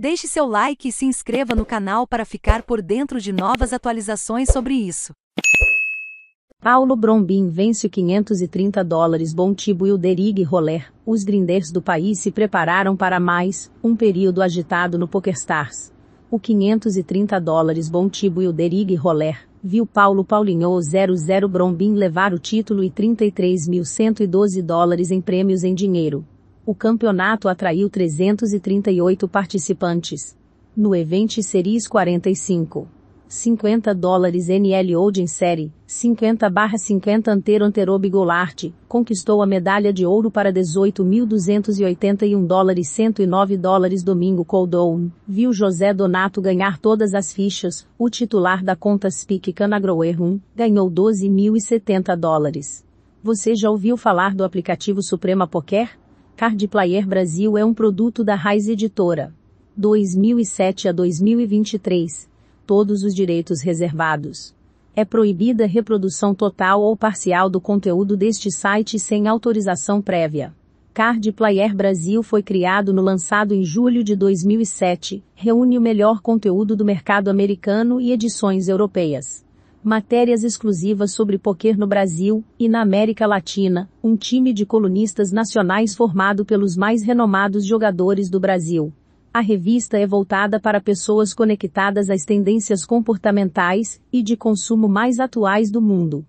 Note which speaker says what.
Speaker 1: Deixe seu like e se inscreva no canal para ficar por dentro de novas atualizações sobre isso. Paulo Brombin vence o 530 dólares Bontibo e o Derig Roller. Os grinders do país se prepararam para mais um período agitado no PokerStars. O 530 dólares Bontibo e o Derig Roller viu Paulo Paulinho 00 Brombin levar o título e 33.112 dólares em prêmios em dinheiro. O campeonato atraiu 338 participantes. No evento Series 45. 50 dólares NL Old em série, 50 barra 50 Antero Antero Bigolarte, conquistou a medalha de ouro para 18.281 dólares 109 dólares Domingo Coldown, viu José Donato ganhar todas as fichas, o titular da conta Speak Canagroerum, ganhou 12.070 dólares. Você já ouviu falar do aplicativo Suprema Poker? Card Player Brasil é um produto da Raiz Editora. 2007 a 2023. Todos os direitos reservados. É proibida a reprodução total ou parcial do conteúdo deste site sem autorização prévia. Card Player Brasil foi criado no lançado em julho de 2007, reúne o melhor conteúdo do mercado americano e edições europeias matérias exclusivas sobre poker no Brasil e na América Latina, um time de colunistas nacionais formado pelos mais renomados jogadores do Brasil. A revista é voltada para pessoas conectadas às tendências comportamentais e de consumo mais atuais do mundo.